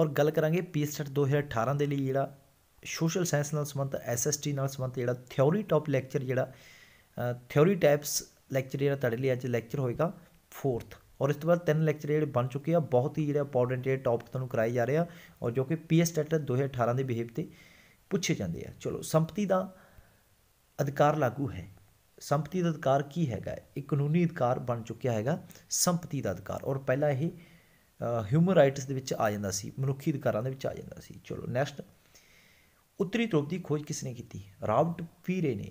ਔਰ ਗੱਲ ਕਰਾਂਗੇ ਪੀਸਟ 2018 ਦੇ ਲਈ ਜਿਹੜਾ ਸੋਸ਼ਲ ਸਾਇੰਸ ਨਾਲ ਸੰਬੰਧ ਐਸਐਸਟੀ ਨਾਲ ਸੰਬੰਧ ਜਿਹੜਾ ਥਿਉਰੀ ਟਾਪ ਲੈਕਚਰ ਜਿਹੜਾ ਥਿਉਰੀ ਟਾਈਪਸ ਲੈਕਚਰ ਜਿਹੜਾ ਤੁਹਾਡੇ ਲਈ ਅੱਜ ਲੈਕਚਰ ਹੋਏਗਾ 4th ਔਰ ਇਸ ਤੋਂ ਬਾਅਦ ਤਿੰਨ ਲੈਕਚਰ ਜਿਹੜੇ ਬਣ ਚੁੱਕੇ ਆ ਬਹੁਤ ਹੀ ਜਿਹੜਾ ਇੰਪੋਰਟੈਂਟ ਜਿਹੜੇ ਟੌਪਿਕ ਤੁਹਾਨੂੰ ਕਰਾਏ ਜਾ ਰਹੇ ਆ ਔਰ ਜੋ ਕਿ ਪੀਸਟ 2018 ਦੇ ਬਿਹੇਵ ਤੇ ਪੁੱਛੇ ਜਾਂਦੇ ਆ ਚਲੋ ਸੰਪਤੀ ਦਾ ਅਧਿਕਾਰ ਲਾਗੂ ਹੈ ਸੰਪਤੀ ਦਾ ਅਧਿਕਾਰ ਕੀ ਹੈਗਾ ਇਹ ਕਾਨੂੰਨੀ ਅਧਿਕਾਰ ਬਣ ਚੁੱਕਿਆ ਹੈਗਾ ਸੰਪਤੀ ਦਾ ਅਧਿਕਾਰ ਔਰ ਪਹਿਲਾ ਇਹ ਹਿਊਮਨ ਰਾਈਟਸ ਦੇ ਵਿੱਚ ਆ ਜਾਂਦਾ ਸੀ ਮਨੁੱਖੀ ਅਧਿਕਾਰਾਂ ਦੇ ਵਿੱਚ ਆ ਜਾਂਦਾ ਸੀ ਚਲੋ ਨੈਕਸਟ ਉੱਤਰੀ ਧਰੁਵ ਦੀ ਖੋਜ ਕਿਸ ਨੇ ਕੀਤੀ ਰਾਬਰਟ ਫੀਰੇ ਨੇ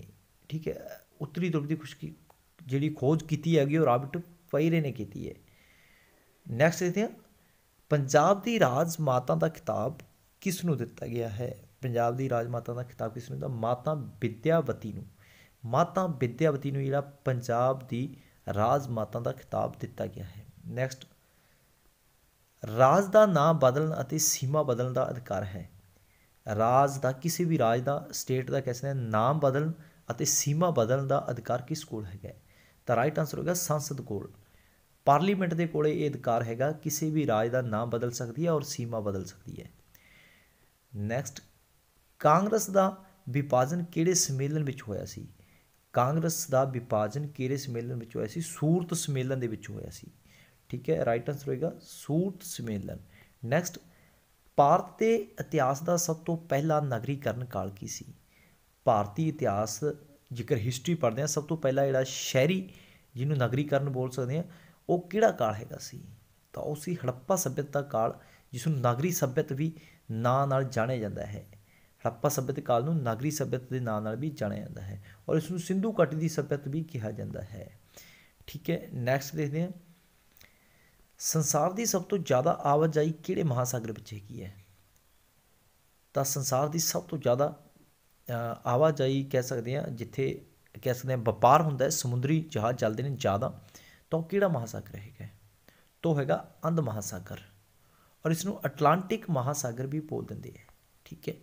ਠੀਕ ਹੈ ਉੱਤਰੀ ਧਰੁਵ ਦੀ ਖੁਸ਼ਕੀ ਜਿਹੜੀ ਖੋਜ ਕੀਤੀ ਹੈਗੀ ਉਹ ਰਾਬਰਟ ਫੀਰੇ ਨੇ ਕੀਤੀ ਹੈ ਨੈਕਸਟ ਦੇਖਦੇ ਹਾਂ ਪੰਜਾਬ ਦੀ ਰਾਜ ਮਾਤਾ ਦਾ ਖਿਤਾਬ ਕਿਸ ਨੂੰ ਦਿੱਤਾ ਗਿਆ ਹੈ ਪੰਜਾਬ ਦੀ ਰਾਜ ਮਾਤਾ ਦਾ ਖਿਤਾਬ ਕਿਸ ਨੂੰ ਦਾ ਮਾਤਾ ਵਿਦਿਆਵਤੀ ਨੂੰ ਮਾਤਾ ਵਿਦਿਆਵਤੀ ਨੂੰ ਜਿਹੜਾ ਪੰਜਾਬ ਦੀ ਰਾਜ ਮਾਤਾ ਦਾ ਖਿਤਾਬ ਦਿੱਤਾ ਗਿਆ ਹੈ ਨੈਕਸਟ ਰਾਜ ਦਾ ਨਾਮ ਬਦਲਣ ਅਤੇ ਸੀਮਾ ਬਦਲਣ ਦਾ ਅਧਿਕਾਰ ਹੈ ਰਾਜ ਦਾ ਕਿਸੇ ਵੀ ਰਾਜ ਦਾ ਸਟੇਟ ਦਾ ਕਹਿੰਦੇ ਨਾਮ ਬਦਲਣ ਅਤੇ ਸੀਮਾ ਬਦਲਣ ਦਾ ਅਧਿਕਾਰ ਕਿਸ ਕੋਲ ਹੈਗਾ ਤਾਂ ਰਾਈਟ ਆਨਸਰ ਹੋਗਾ ਸੰਸਦ ਕੋਲ ਪਾਰਲੀਮੈਂਟ ਦੇ ਕੋਲੇ ਇਹ ਅਧਿਕਾਰ ਹੈਗਾ ਕਿਸੇ ਵੀ ਰਾਜ ਦਾ ਨਾਮ ਬਦਲ ਸਕਦੀ ਹੈ ਔਰ ਸੀਮਾ ਬਦਲ ਸਕਦੀ ਹੈ ਨੈਕਸਟ ਕਾਂਗਰਸ ਦਾ ਵਿਭਾਜਨ ਕਿਹੜੇ ਸੰਮੇਲਨ ਵਿੱਚ ਹੋਇਆ ਸੀ ਕਾਂਗਰਸ ਦਾ ਵਿਭਾਜਨ ਕਿਹੜੇ ਸੰਮੇਲਨ ਵਿੱਚ ਹੋਇਆ ਸੀ ਸੂਰਤ ਸੰਮੇਲਨ ਦੇ ਵਿੱਚ ਹੋਇਆ ਸੀ ਠੀਕ ਹੈ ਰਾਈਟ ਆਨਸਰ ਹੋਏਗਾ ਸੂਟ ਸਮੇਲਨ ਨੈਕਸਟ ਭਾਰਤ ਦੇ ਇਤਿਹਾਸ ਦਾ ਸਭ ਤੋਂ ਪਹਿਲਾ ਨਗਰੀਕਰਨ ਕਾਲ ਕੀ ਸੀ ਭਾਰਤੀ ਇਤਿਹਾਸ ਜੇਕਰ ਹਿਸਟਰੀ ਪੜ੍ਹਦੇ ਆ ਸਭ ਤੋਂ ਪਹਿਲਾ ਜਿਹੜਾ ਸ਼ਹਿਰੀ ਜਿਹਨੂੰ ਨਗਰੀਕਰਨ ਬੋਲ ਸਕਦੇ ਆ ਉਹ ਕਿਹੜਾ ਕਾਲ ਹੈਗਾ ਸੀ ਤਾਂ ਉਹ ਸੀ ਹੜੱਪਾ ਸਭਿਅਤਾ ਕਾਲ ਜਿਸ ਨੂੰ ਨਗਰੀ ਸਭਿਅਤ ਵੀ ਨਾਂ ਨਾਲ ਜਾਣਿਆ ਜਾਂਦਾ ਹੈ ਹੜੱਪਾ ਸਭਿਅਤ ਕਾਲ ਨੂੰ ਨਗਰੀ ਸਭਿਅਤ ਦੇ ਨਾਂ ਨਾਲ ਵੀ ਜਾਣਿਆ ਜਾਂਦਾ ਹੈ ਔਰ ਇਸ ਨੂੰ ਸਿੰਧੂ ਘਾਟੀ ਦੀ ਸਭਿਅਤ ਵੀ ਕਿਹਾ ਜਾਂਦਾ ਹੈ ਠੀਕ ਹੈ ਨੈਕਸਟ ਦੇਖਦੇ ਹਾਂ ਸੰਸਾਰ ਦੀ ਸਭ ਤੋਂ ਜ਼ਿਆਦਾ ਆਵਾਜਾਈ ਕਿਹੜੇ ਮਹਾਸਾਗਰ ਵਿੱਚ ਹੈਗੀ ਹੈ ਤਾਂ ਸੰਸਾਰ ਦੀ ਸਭ ਤੋਂ ਜ਼ਿਆਦਾ ਆਵਾਜਾਈ ਕਹਿ ਸਕਦੇ ਆ ਜਿੱਥੇ ਕਹਿ ਸਕਦੇ ਆ ਵਪਾਰ ਹੁੰਦਾ ਹੈ ਸਮੁੰਦਰੀ ਜਹਾਜ਼ ਚੱਲਦੇ ਨੇ ਜ਼ਿਆਦਾ ਤਾਂ ਉਹ ਕਿਹੜਾ ਮਹਾਸਾਗਰ ਹੈਗਾ ਤੋ ਹੈਗਾ ਅੰਧ ਮਹਾਸਾਗਰ ਔਰ ਇਸ ਨੂੰ ਅਟਲਾਂਟਿਕ ਮਹਾਸਾਗਰ ਵੀ ਬੋਲ ਦਿੰਦੇ ਆ ਠੀਕ ਹੈ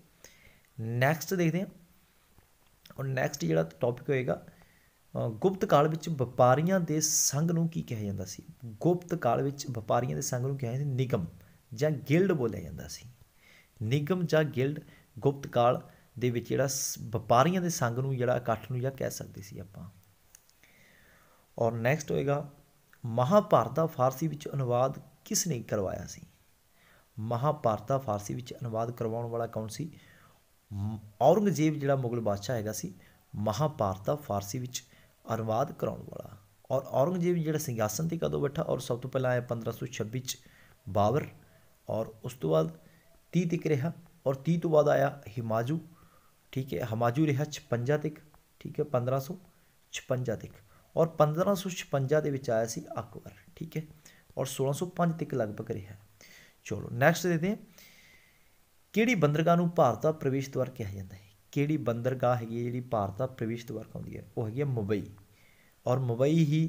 ਨੈਕਸਟ ਦੇਖਦੇ ਆ ਔਰ ਨੈਕਸਟ ਜਿਹੜਾ ਟੌਪਿਕ ਹੋਏਗਾ ਗੁਪਤ ਕਾਲ ਵਿੱਚ ਵਪਾਰੀਆਂ ਦੇ ਸੰਘ ਨੂੰ ਕੀ ਕਿਹਾ ਜਾਂਦਾ ਸੀ ਗੁਪਤ ਕਾਲ ਵਿੱਚ ਵਪਾਰੀਆਂ ਦੇ ਸੰਘ ਨੂੰ ਕਿਹਾ ਜਾਂਦਾ ਸੀ ਨਿਗਮ ਜਾਂ ਗਿਲਡ ਬੋਲਿਆ ਜਾਂਦਾ ਸੀ ਨਿਗਮ ਜਾਂ ਗਿਲਡ ਗੁਪਤ ਕਾਲ ਦੇ ਵਿੱਚ ਜਿਹੜਾ ਵਪਾਰੀਆਂ ਦੇ ਸੰਘ ਨੂੰ ਜਿਹੜਾ ਇਕੱਠ ਨੂੰ ਜਾਂ ਕਹਿ ਸਕਦੇ ਸੀ ਆਪਾਂ ਔਰ ਨੈਕਸਟ ਹੋਏਗਾ ਮਹਾਭਾਰਤ ਦਾ ਫਾਰਸੀ ਵਿੱਚ ਅਨੁਵਾਦ ਕਿਸ ਨੇ ਕਰਵਾਇਆ ਸੀ ਮਹਾਭਾਰਤ ਦਾ ਫਾਰਸੀ ਵਿੱਚ ਅਨੁਵਾਦ ਕਰਵਾਉਣ ਵਾਲਾ ਕੌਣ ਸੀ ਔਰੰਗਜ਼ੇਬ ਜਿਹੜਾ ਮੁਗਲ ਬਾਦਸ਼ਾਹ ਹੈਗਾ ਸੀ ਮਹਾਭਾਰਤ ਦਾ ਫਾਰਸੀ ਵਿੱਚ ਅਰਵਾਦ ਕਰਾਉਣ ਵਾਲਾ ਔਰ ਔਰੰਗਜ਼ੇਬ ਜਿਹੜਾ ਸਿੰਘਾਸਨ ਤੇ ਕਦੋਂ ਬੈਠਾ ਔਰ ਸਭ ਤੋਂ ਪਹਿਲਾਂ ਆਇਆ 1526 ਚ ਬਾਬਰ ਔਰ ਉਸ ਤੋਂ ਬਾਅਦ 30 ਤੱਕ ਰਿਹਾ ਔਰ 30 ਤੋਂ ਬਾਅਦ ਆਇਆ ਹਿਮਾਜੂ ਠੀਕ ਹੈ ਹਿਮਾਜੂ ਰਿਹਾ 56 ਤੱਕ ਠੀਕ ਹੈ 1556 ਤੱਕ ਔਰ 1556 ਦੇ ਵਿੱਚ ਆਇਆ ਸੀ ਅਕਬਰ ਠੀਕ ਹੈ ਔਰ 1605 ਤੱਕ ਲਗਭਗ ਰਿਹਾ ਚਲੋ ਨੈਕਸਟ ਦੇਖਦੇ ਹਾਂ ਕਿਹੜੀ ਬੰਦਰਗਾਹ ਨੂੰ ਭਾਰਤ ਦਾ ਪ੍ਰਵੇਸ਼ ਦੁਆਰ ਕਿਹਾ ਜਾਂਦਾ ਹੈ ਕਿਹੜੀ ਬੰਦਰਗਾਹ ਹੈਗੀ ਹੈ ਜਿਹੜੀ ਭਾਰਤ ਦਾ ਪ੍ਰਵੇਸ਼ ਦੁਆਰ ਕਹਿੰਦੀ ਹੈ ਉਹ ਹੈਗੀ ਹੈ ਮੁੰਬਈ ਔਰ ਮੁੰਬਈ ਹੀ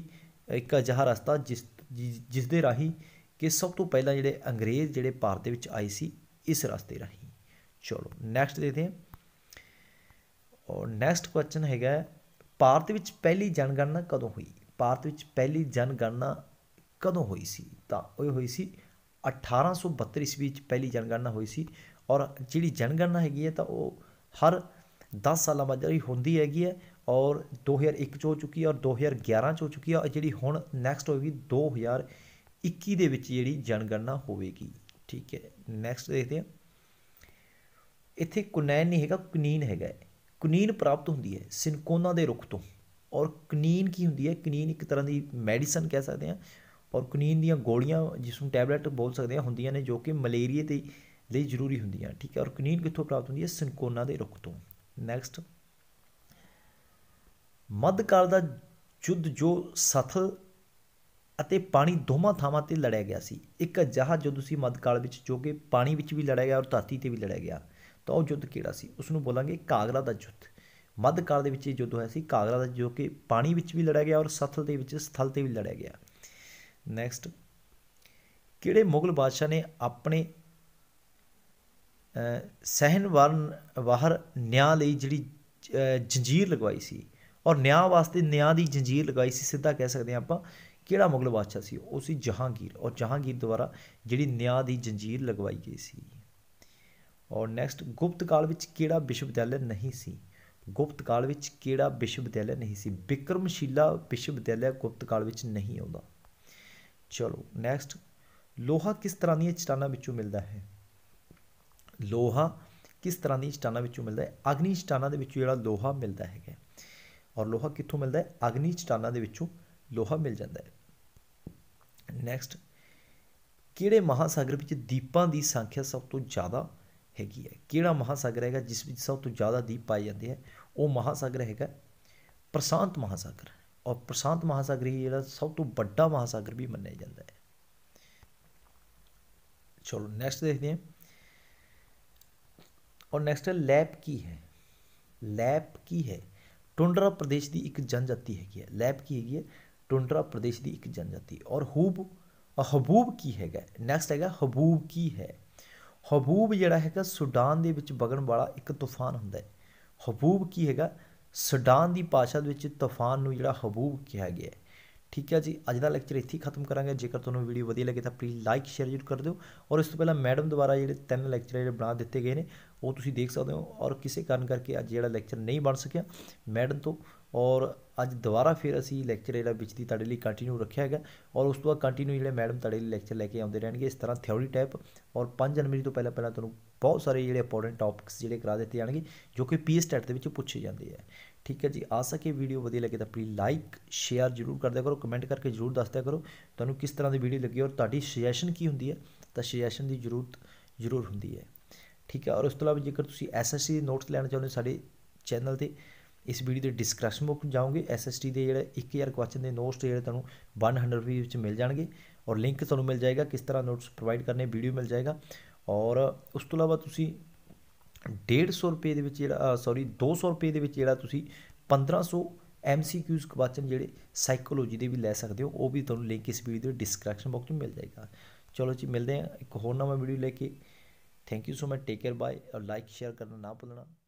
ਇੱਕ ਅਜਿਹਾ ਰਸਤਾ ਜਿਸ ਜਿਸ ਦੇ ਰਾਹੀਂ ਕਿ ਸਭ ਤੋਂ ਪਹਿਲਾਂ ਜਿਹੜੇ ਅੰਗਰੇਜ਼ ਜਿਹੜੇ ਭਾਰਤ ਦੇ ਵਿੱਚ ਆਏ ਸੀ ਇਸ ਰਸਤੇ ਰਾਹੀਂ ਚਲੋ ਨੈਕਸਟ ਦੇਖਦੇ ਹਾਂ ਔਰ ਨੈਕਸਟ ਕੁਐਸਚਨ ਹੈਗਾ ਭਾਰਤ ਵਿੱਚ ਪਹਿਲੀ ਜਨਗਣਨਾ ਕਦੋਂ ਹੋਈ ਭਾਰਤ ਵਿੱਚ ਪਹਿਲੀ ਜਨਗਣਨਾ ਕਦੋਂ ਹੋਈ ਸੀ ਤਾਂ ਉਹ ਹੋਈ ਸੀ 1832 ਵਿੱਚ ਪਹਿਲੀ ਜਨਗਣਨਾ ਹੋਈ ਸੀ ਔਰ ਜਿਹੜੀ ਜਨਗਣਨਾ ਹੈਗੀ ਹੈ ਤਾਂ ਉਹ ਹਰ 10 ਸਾਲਾਂ ਬਾਅਦ ਜਿਹੜੀ ਹੁੰਦੀ ਹੈਗੀ ਹੈ ਔਰ 2001 ਚ ਹੋ ਚੁੱਕੀ ਹੈ ਔਰ 2011 ਚ ਹੋ ਚੁੱਕੀ ਹੈ ਔਰ ਜਿਹੜੀ ਹੁਣ ਨੈਕਸਟ ਹੋਏਗੀ 2021 ਦੇ ਵਿੱਚ ਜਿਹੜੀ ਜਨਗਣਨਾ ਹੋਵੇਗੀ ਠੀਕ ਹੈ ਨੈਕਸਟ ਦੇਖਦੇ ਹਾਂ ਇੱਥੇ ਕੁਨੈਨ ਨਹੀਂ ਹੈਗਾ ਕੁਨੀਨ ਹੈਗਾ ਕੁਨੀਨ ਪ੍ਰਾਪਤ ਹੁੰਦੀ ਹੈ ਸਿਨਕੋਨਾ ਦੇ ਰੁੱਖ ਤੋਂ ਔਰ ਕੁਨੀਨ ਕੀ ਹੁੰਦੀ ਹੈ ਕੁਨੀਨ ਇੱਕ ਤਰ੍ਹਾਂ ਦੀ ਮੈਡੀਸਨ ਕਹਿ ਸਕਦੇ ਹਾਂ ਔਰ ਕੁਨੀਨ ਦੀਆਂ ਗੋਲੀਆਂ ਜਿਸ ਨੂੰ ਟੈਬਲੇਟ ਬੋਲ ਸਕਦੇ ਹਾਂ ਹੁੰਦੀਆਂ ਨੇ ਜੋ ਕਿ ਮਲੇਰੀਏ ਤੇ ਲਈ ਜ਼ਰੂਰੀ ਹੁੰਦੀਆਂ ਠੀਕ ਹੈ ਔਰ ਕੁਨੀਨ ਕਿੱਥੋਂ ਪ੍ਰਾਪਤ ਹੁੰਦੀ ਹੈ ਸਿਨਕੋਨਾ ਦੇ ਰੁੱਖ ਤੋਂ ਨੈਕਸਟ ਮੱਧਕਾਲ ਦਾ ਯੁੱਧ ਜੋ ਸਥਲ ਅਤੇ ਪਾਣੀ ਦੋਵਾਂ ਥਾਵਾਂ ਤੇ ਲੜਿਆ ਗਿਆ ਸੀ ਇੱਕ ਅਜਿਹਾ ਜੋ ਤੁਸੀਂ ਮੱਧਕਾਲ ਵਿੱਚ ਜੋ ਕਿ ਪਾਣੀ ਵਿੱਚ ਵੀ ਲੜਿਆ ਗਿਆ ਔਰ ਧਰਤੀ ਤੇ ਵੀ ਲੜਿਆ ਗਿਆ ਤਾਂ ਉਹ ਯੁੱਧ ਕਿਹੜਾ ਸੀ ਉਸ ਨੂੰ ਬੋਲਾਂਗੇ ਕਾਗਰਾ ਦਾ ਯੁੱਧ ਮੱਧਕਾਲ ਦੇ ਵਿੱਚ ਇਹ ਯੁੱਧ ਹੋਇਆ ਸੀ ਕਾਗਰਾ ਦਾ ਜੋ ਕਿ ਪਾਣੀ ਵਿੱਚ ਵੀ ਲੜਿਆ ਗਿਆ ਔਰ ਸਥਲ ਦੇ ਵਿੱਚ ਸਥਲ ਤੇ ਵੀ ਲੜਿਆ ਗਿਆ ਨੈਕਸਟ ਕਿਹੜੇ ਮੁਗਲ ਬਾਦਸ਼ਾਹ ਨੇ ਆਪਣੇ ਸਹਿਨ ਵਰਨ ਵਾਹਰ ਨਿਆਂ ਲਈ ਜਿਹੜੀ ਜੰਜੀਰ ਲਗਵਾਈ ਸੀ ਔਰ ਨਿਆਂ ਵਾਸਤੇ ਨਿਆਂ ਦੀ ਜੰਜੀਰ ਲਗਾਈ ਸੀ ਸਿੱਧਾ ਕਹਿ ਸਕਦੇ ਆਪਾਂ ਕਿਹੜਾ ਮੁਗਲ ਬਾਦਸ਼ਾਹ ਸੀ ਉਹ ਸੀ ਜਹਾਂਗੀਰ ਔਰ ਜਹਾਂਗੀਰ ਦੁਆਰਾ ਜਿਹੜੀ ਨਿਆਂ ਦੀ ਜੰਜੀਰ ਲਗਵਾਈ ਗਈ ਸੀ ਔਰ ਨੈਕਸਟ ਗੁਪਤ ਕਾਲ ਵਿੱਚ ਕਿਹੜਾ ਵਿਸ਼ਵ ਵਿਦਿਆਲਿਆ ਨਹੀਂ ਸੀ ਗੁਪਤ ਕਾਲ ਵਿੱਚ ਕਿਹੜਾ ਵਿਸ਼ਵ ਵਿਦਿਆਲਿਆ ਨਹੀਂ ਸੀ ਵਿਕਰਮਸ਼ੀਲਾ ਵਿਸ਼ਵ ਵਿਦਿਆਲਿਆ ਗੁਪਤ ਕਾਲ ਵਿੱਚ ਨਹੀਂ ਆਉਂਦਾ ਚਲੋ ਨੈਕਸਟ ਲੋਹਾ ਕਿਸ ਤਰ੍ਹਾਂ ਦੀਆਂ ਚਟਾਨਾਂ ਵਿੱਚੋਂ ਮਿਲਦਾ ਹੈ ਲੋਹਾ ਕਿਸ ਤਰ੍ਹਾਂ ਦੀ ਚਟਾਨਾਂ ਵਿੱਚੋਂ ਮਿਲਦਾ ਹੈ ਅਗਨੀ ਚਟਾਨਾਂ ਦੇ ਵਿੱਚੋਂ ਜਿਹੜਾ ਲੋਹਾ ਮਿਲਦਾ ਹੈਗਾ ਔਰ ਲੋਹਾ ਕਿੱਥੋਂ ਮਿਲਦਾ ਹੈ ਅਗਨੀ ਚਟਾਨਾਂ ਦੇ ਵਿੱਚੋਂ ਲੋਹਾ ਮਿਲ ਜਾਂਦਾ ਹੈ ਨੈਕਸਟ ਕਿਹੜੇ ਮਹਾਸਾਗਰ ਵਿੱਚ ਦੀਪਾਂ ਦੀ ਸੰਖਿਆ ਸਭ ਤੋਂ ਜ਼ਿਆਦਾ ਹੈਗੀ ਹੈ ਕਿਹੜਾ ਮਹਾਸਾਗਰ ਹੈਗਾ ਜਿਸ ਵਿੱਚ ਸਭ ਤੋਂ ਜ਼ਿਆਦਾ ਦੀਪ ਪਾਏ ਜਾਂਦੇ ਹੈ ਉਹ ਮਹਾਸਾਗਰ ਹੈਗਾ ਪ੍ਰਸ਼ਾਂਤ ਮਹਾਸਾਗਰ ਔਰ ਪ੍ਰਸ਼ਾਂਤ ਮਹਾਸਾਗਰ ਹੀ ਜਿਹੜਾ ਸਭ ਤੋਂ ਵੱਡਾ ਮਹਾਸਾਗਰ ਵੀ ਮੰਨਿਆ ਜਾਂਦਾ ਹੈ ਚਲੋ ਨੈਕਸਟ ਦੇਖਦੇ ਹਾਂ ਔਰ ਨੈਕਸਟ ਹੈ ਲੈਪ ਕੀ ਹੈ ਲੈਪ ਕੀ ਹੈ ਟੁੰਡਰਾ ਪ੍ਰਦੇਸ਼ ਦੀ ਇੱਕ ਜਨਜਾਤੀ ਹੈਗੀ ਹੈ ਲੈਪ ਕੀ ਹੈਗੀ ਹੈ ਟੁੰਡਰਾ ਪ੍ਰਦੇਸ਼ ਦੀ ਇੱਕ ਜਨਜਾਤੀ ਔਰ ਹੂਬ ਹਬੂਬ ਕੀ ਹੈਗਾ ਨੈਕਸਟ ਹੈਗਾ ਹਬੂਬ ਕੀ ਹੈ ਹਬੂਬ ਜਿਹੜਾ ਹੈਗਾ ਸੁਡਾਨ ਦੇ ਵਿੱਚ ਵਗਣ ਵਾਲਾ ਇੱਕ ਤੂਫਾਨ ਹੁੰਦਾ ਹੈ ਹਬੂਬ ਕੀ ਹੈਗਾ ਸੁਡਾਨ ਦੀ ਪਾਸ਼ਾ ਦੇ ਵਿੱਚ ਤੂਫਾਨ ਨੂੰ ਜਿਹੜਾ ਹਬੂਬ ਕਿਹਾ ਗਿਆ ਹੈ ਠੀਕ ਹੈ ਜੀ ਅੱਜ ਦਾ ਲੈਕਚਰ ਇੱਥੇ ਖਤਮ ਕਰਾਂਗੇ ਜੇਕਰ ਤੁਹਾਨੂੰ ਵੀਡੀਓ ਵਧੀਆ ਲੱਗੇ ਤਾਂ ਪਲੀਜ਼ ਲਾਈਕ ਸ਼ੇਅਰ ਜ਼ਰੂਰ ਕਰ ਦਿਓ ਔਰ ਇਸ ਤੋਂ ਪਹਿਲਾਂ ਮੈਡਮ ਦੁਆਰਾ ਜਿਹੜੇ ਤਿੰਨ ਲੈਕਚਰ ਜਿਹੜੇ ਬਣਾ ਦਿੱਤੇ ਗਏ ਨੇ ਉਹ ਤੁਸੀਂ ਦੇਖ ਸਕਦੇ ਹੋ ਔਰ ਕਿਸੇ ਕਾਰਨ ਕਰਕੇ ਅੱਜ ਜਿਹੜਾ ਲੈਕਚਰ ਨਹੀਂ ਬਣ ਸਕਿਆ ਮੈਡਮ ਤੋਂ ਔਰ ਅੱਜ ਦੁਬਾਰਾ ਫਿਰ ਅਸੀਂ ਲੈਕਚਰ ਜਿਹੜਾ ਵਿੱਚ ਦੀ ਤੁਹਾਡੇ ਲਈ ਕੰਟੀਨਿਊ ਰੱਖਿਆ ਹੈਗਾ ਔਰ ਉਸ ਤੋਂ ਬਾਅਦ ਕੰਟੀਨਿਊ ਜਿਹੜੇ ਮੈਡਮ ਤੁਹਾਡੇ ਲਈ ਲੈਕਚਰ ਲੈ ਕੇ ਆਉਂਦੇ ਰਹਿਣਗੇ ਇਸ ਤਰ੍ਹਾਂ ਥਿਉਰੀ ਟਾਈਪ ਔਰ 5 ਜਨਵਰੀ ਤੋਂ ਪਹਿਲਾਂ ਪਹਿਲਾਂ ਤੁਹਾਨੂੰ ਬਹੁਤ ਸਾਰੇ ਜਿਹੜੇ ਇੰਪੋਰਟੈਂਟ ਟੌਪਿਕਸ ਜਿਹੜੇ ਕਰਾ ਦਿੱਤੇ ਜਾਣਗੇ ਜੋ ਕਿ ਪੀਐਸ ਟੈਟ e ਦੇ ਵਿੱਚ ਪੁੱਛੇ ਜਾਂਦੇ ਆ ਠੀਕ ਹੈ ਜੀ ਆਸਾ ਕਿ ਵੀਡੀਓ ਵਧੀਆ ਲੱਗੇ ਤਾਂ ਪਲੀਜ਼ ਲਾਈਕ ਸ਼ੇਅਰ ਜਰੂਰ ਕਰਦਿਆ ਕਰੋ ਕਮੈਂਟ ਕਰਕੇ ਜਰੂਰ ਦੱਸਦਿਆ ਕਰੋ ਤੁਹਾਨੂੰ ਕਿਸ ਤਰ੍ਹਾਂ ਦੀ ਵੀਡੀਓ ਲੱਗੀ ਔਰ ਤੁਹਾਡੀ ਸੁਜੈਸ਼ਨ ਕੀ ਹੁੰਦੀ ਹੈ ਤਾਂ ਸੁਜੈਸ਼ਨ ਦੀ ਜ਼ਰੂਰਤ ਜ਼ਰੂਰ ਹੁੰਦੀ ਹੈ ਠੀਕ ਹੈ ਔਰ ਉਸ ਤੋਂ ਬਾਅਦ ਜੇਕਰ ਤੁਸੀਂ ਐਸਐਸਟੀ ਦੇ ਨੋਟਸ ਲੈਣਾ ਚਾਹੁੰਦੇ ਸਾਡੇ ਚੈਨਲ ਤੇ ਇਸ ਵੀਡੀਓ ਦੇ ਡਿਸਕ੍ਰਿਪਸ਼ਨ ਬੁੱਕ ਜਾਓਗੇ ਐਸਐਸਟੀ ਦੇ ਜਿਹੜਾ 1000 ਕੁਐਸਚਨ ਦੇ ਨੋਟਸ ਜਿਹੜੇ ਤੁਹਾਨੂੰ 100 ਰੁਪਏ ਵਿੱਚ ਮਿਲ ਜਾਣਗੇ ਔਰ ਲਿੰਕ ਤੁਹਾਨੂੰ ਮਿਲ ਜਾਏਗਾ ਕਿਸ ਤਰ੍ਹਾਂ ਨੋਟਸ ਪ੍ਰੋਵਾਈਡ ਕਰਨੇ ਵੀਡੀਓ ਮਿਲ ਜਾਏਗਾ ਔਰ ਉਸ ਤੋਂ ਬਾਅਦ ਤੁਸੀਂ 150 ਰੁਪਏ ਦੇ ਵਿੱਚ ਜਿਹੜਾ ਸੌਰੀ 200 ਰੁਪਏ ਦੇ ਵਿੱਚ ਜਿਹੜਾ ਤੁਸੀਂ 1500 ਐਮਸੀਕਿਊਜ਼ ਕੁਐਸਚਨ ਜਿਹੜੇ ਸਾਈਕੋਲੋਜੀ ਦੇ ਵੀ ਲੈ ਸਕਦੇ ਹੋ ਉਹ ਵੀ ਤੁਹਾਨੂੰ ਲਿੰਕ ਇਸ ਵੀਡੀਓ ਦੇ ਡਿਸਕ੍ਰਿਪਸ਼ਨ ਬਾਕਸ ਵਿੱਚ ਮਿਲ ਜਾਏਗਾ ਚਲੋ ਜੀ ਮਿਲਦੇ ਹਾਂ ਇੱਕ ਹੋਰ ਨਵਾਂ ਵੀਡੀਓ ਲੈ ਕੇ thank you so much take care bye ਔਰ ਲਾਈਕ ਸ਼ੇਅਰ ਕਰਨਾ ਨਾ ਭੁੱਲਣਾ